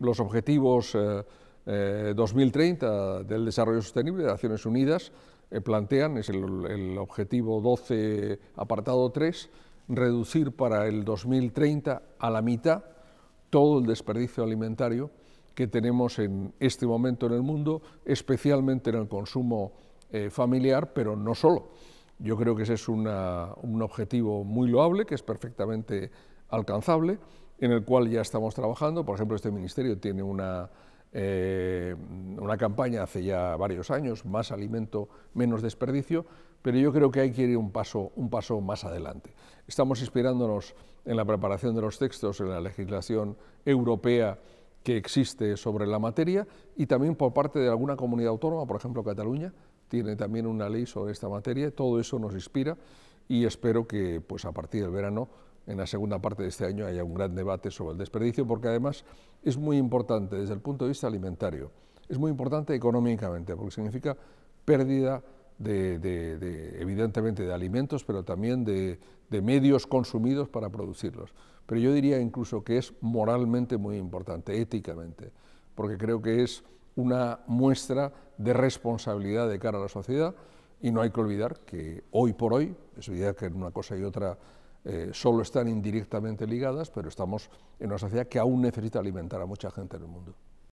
los objetivos 2030 eh, eh, del Desarrollo Sostenible de Naciones Unidas eh, plantean, es el, objetivo 12, apartado 3, reducir para el 2030 a la mitad todo el desperdicio alimentario que tenemos en este momento en el mundo, especialmente en el consumo familiar, pero no solo. Yo creo que ese es un objetivo muy loable, que es perfectamente alcanzable en el cual ya estamos trabajando. Por ejemplo, este ministerio tiene una, eh, una campaña hace ya varios años, más alimento, menos desperdicio, pero yo creo que hay que ir un paso, un paso más adelante. Estamos inspirándonos en la preparación de los textos, en la legislación europea que existe sobre la materia y también por parte de alguna comunidad autónoma, por ejemplo Cataluña, tiene también una ley sobre esta materia, todo eso nos inspira y espero que pues, a partir del verano en la segunda parte de este año haya un gran debate sobre el desperdicio, porque además es muy importante desde el punto de vista alimentario, es muy importante económicamente, porque significa pérdida de, evidentemente de alimentos, pero también de, medios consumidos para producirlos. Pero yo diría incluso que es moralmente muy importante, éticamente, porque creo que es una muestra de responsabilidad de cara a la sociedad y no hay que olvidar que hoy por hoy, es verdad que en una cosa y otra eh, solo están indirectamente ligadas, pero estamos en una sociedad que aún necesita alimentar a mucha gente en el mundo.